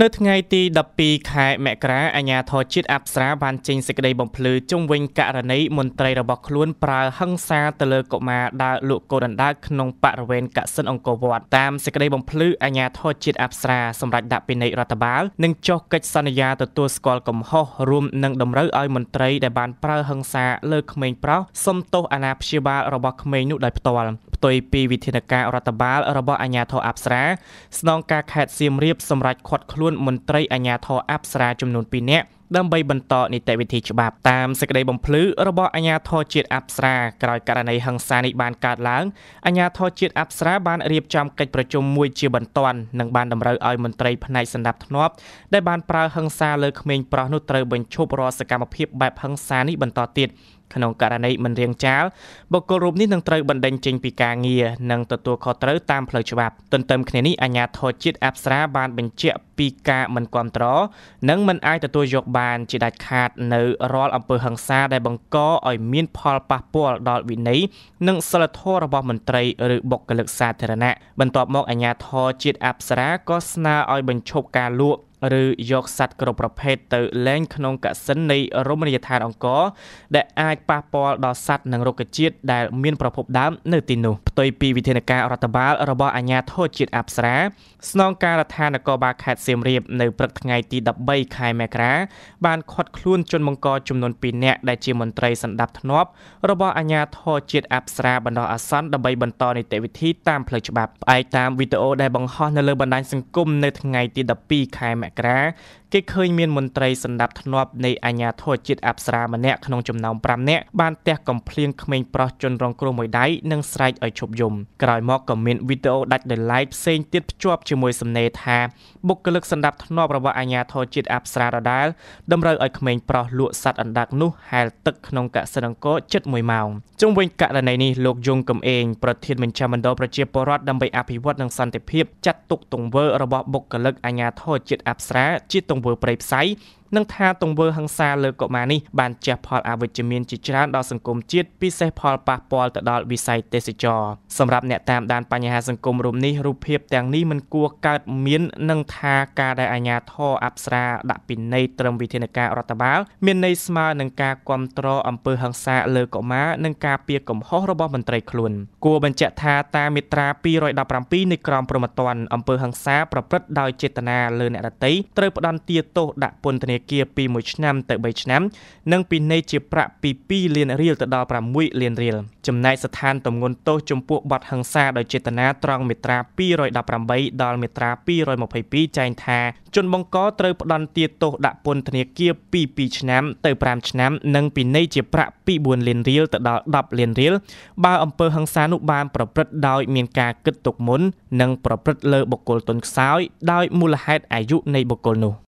នៅថ្ងៃទី12ខែមករាអាជ្ញាធរជាតិអប្សរាបានចេញសេចក្តីបំភ្លឺជុំវិញករណីមន្ត្រីរបស់ខ្លួនប្រើហិង្សាទៅលើកុមារដើរលក់កូនដណ្ដើមក្នុងបរិវេណកសិនអង្គរវត្តតាមសេចក្តីបំភ្លឺអាជ្ញាធរជាតិអប្សរាសម្រាប់ដាក់ពិនិត្យរដ្ឋបាលនិងចុះកិច្ចសន្យាទទួលស្គាល់កំហុសរួមនឹងតម្រូវឲ្យមន្ត្រីដែលបានប្រើហិង្សាលើក្មេងប្រុសសុំទោសអាណាព្យាបាលរបស់ក្មេងនោះដោយផ្ទាល់ផ្ទុយពីវិធានការរដ្ឋបាលរបស់អាជ្ញាធរអប្សរាស្នងការខេត្តសៀមរាបសម្រាប់ខាត់ខ្លួនមន្ត្រីអាជ្ញាធរអប្សរាចំនួន2នាក់ដើម្បីបន្តនីតិវិធីច្បាប់តាមសេចក្តីបំភ្លឺរបស់អាជ្ញាធរជាតិអប្សរាក្រោយករណីហិង្សានេះបានកើតឡើងអាជ្ញាធរជាតិអប្សរាបានរៀបចំកិច្ចប្រជុំមួយជាបន្ទាន់និងបានតម្រូវឲ្យមន្ត្រីផ្នែកសណ្ដាប់ធ្នាប់ដែលបានប្រើហិង្សាលើក្មេងប្រុសនោះត្រូវបញ្ឈប់រាល់សកម្មភាពបែបហិង្សានេះបន្តទៀតក្នុងករណីមិនរៀងចាលបុគ្គលរូបនេះនឹងត្រូវបណ្តេញចេញ ពីការងារនិងទទួលខុសត្រូវតាមផ្លូវច្បាប់ទន្ទឹមគ្នានេះអាជ្ញាធរជាតិអប្សរាបានបញ្ជាក់ពីការមិនគ្រប់គ្រងនិងមិនអាចទទួលយកបាន ជាដាច់ខាតនៅរាល់អំពើហិង្សាដែលបង្កឲ្យមានផលប៉ះពាល់ដល់វិន័យនិងសិលធម៌របស់មន្ត្រីឬបុគ្គលិកសាធារណៈបន្ទាប់មកអាជ្ញាធរជាតិអប្សរាក៏ស្នើឲ្យបញ្ឈប់ការលួចឬយកសត្វគ្រប់ប្រភេទទៅលែងក្នុងកសិននៃរមណីយដ្ឋានអង្គរដែលអាចប៉ះពាល់ដល់សត្វនិងរុក្ខជាតិដែលមានប្រភពដើមនៅទីនោះផ្ទុយពីវិធានការរដ្ឋបាលរបស់អាជ្ញាធរជាតិអប្សរាស្នងការដ្ឋាននគរបាលខេត្តសៀមរាបនៅព្រឹកថ្ងៃទី13ខែមករាបានឃាត់ខ្លួនជនបង្កចំនួន2នាក់ដែលជាមន្ត្រីសម្ដាប់ធ្នាប់របស់អាជ្ញាធរជាតិអប្សរាបណ្ដោះអាសន្នដើម្បីបន្តនីតិវិធីតាមផ្លូវច្បាប់ផ្អែកតាមវីដេអូដែលបង្ហោះនៅលើបណ្ដាញសង្គមនៅថ្ងៃទី12ខែមកក្រាគេឃើញមានមន្ត្រីសម្ដាប់ធ្នាប់នៃអាជ្ញាធរជាតិអប្សរាម្នាក់ក្នុងចំណោម5នាក់បានទះកំភ្លៀងក្មេងប្រុសជនរងគ្រោះមួយដៃនិងស្រែកឲ្យឈប់យំក្រោយមកក៏មានវីដេអូដាច់ដោយឡែកផ្សេងទៀតភ្ជាប់ជាមួយសំណេរថាបុគ្គលិកសម្ដាប់ធ្នាប់របស់អាជ្ញាធរជាតិអប្សរាដដាលតម្រូវឲ្យក្មេងប្រុសលក់សัตว์អណ្ដាកនោះហែលទឹកក្នុងកសិនអង្គរជិត1ម៉ោងជុំវិញករណីនេះលោកយងកំឯងប្រធានមជ្ឈមណ្ឌលប្រជាពលរដ្ឋដើម្បីអភិវឌ្ឍនិងសន្តិភាពចាត់ទុកទង្វើរបស់បុគ្គលិកអាជ្ញាធរជាតិអប្សរាជាទទង្វើប្រេយផ្សៃនិងថាទង្វើហិង្សាលើកុមារនេះបានជះផលអវិជ្ជមានជាច្រើនដល់សង្គមជាតិពិសេសផលប៉ះពាល់ទៅដល់វិស័យទេសចរសម្រាប់អ្នកតាមដានបញ្ហាសង្គមរំនេះរូបភាពទាំងនេះមិនគួរកើតមាននិងថាការដែលអាជ្ញាធរអប្សរាដាក់ពិន័យត្រឹមវិធានការរដ្ឋបាលមានន័យស្មើនឹងការគ្រប់គ្រងអំពើហិង្សាលើកុមារនិងការពៀកំហុសរបស់មន្ត្រីខ្លួនគួរបញ្ជាក់ថាតាមមាត្រា217នៃក្រមព្រហ្មទណ្ឌអំពើហិង្សាប្រព្រឹត្តដោយចេតនាលើអ្នកដទៃត្រូវផ្តន្ទាទោសដាក់ពន្ធនានាគារពី1ឆ្នាំទៅ3ឆ្នាំ និងពិន័យជាប្រាក់ពី2លានរៀលទៅដល់6លានរៀលចំណែកស្ថានទម្ងន់ទោសចំពោះបទហិង្សាដោយចេតនាត្រង់មាត្រា218ដល់មាត្រា222ចែងថា ជនបង្កត្រូវផ្ដន្ទាទោសដាក់ពន្ធនាគារពី2ឆ្នាំទៅ5ឆ្នាំនិងពិន័យជាប្រាក់ពី4លានរៀលទៅដល់10លានរៀលបើ អំពើហិង្សានោះបាន ប្រព្រឹត្តដោយមានការគិតទុកមុននិងប្រព្រឹត្តលើបុគ្គលទុនខ្សោយដោយមូលហេតុអាយុនៃបុគ្គលនោះ។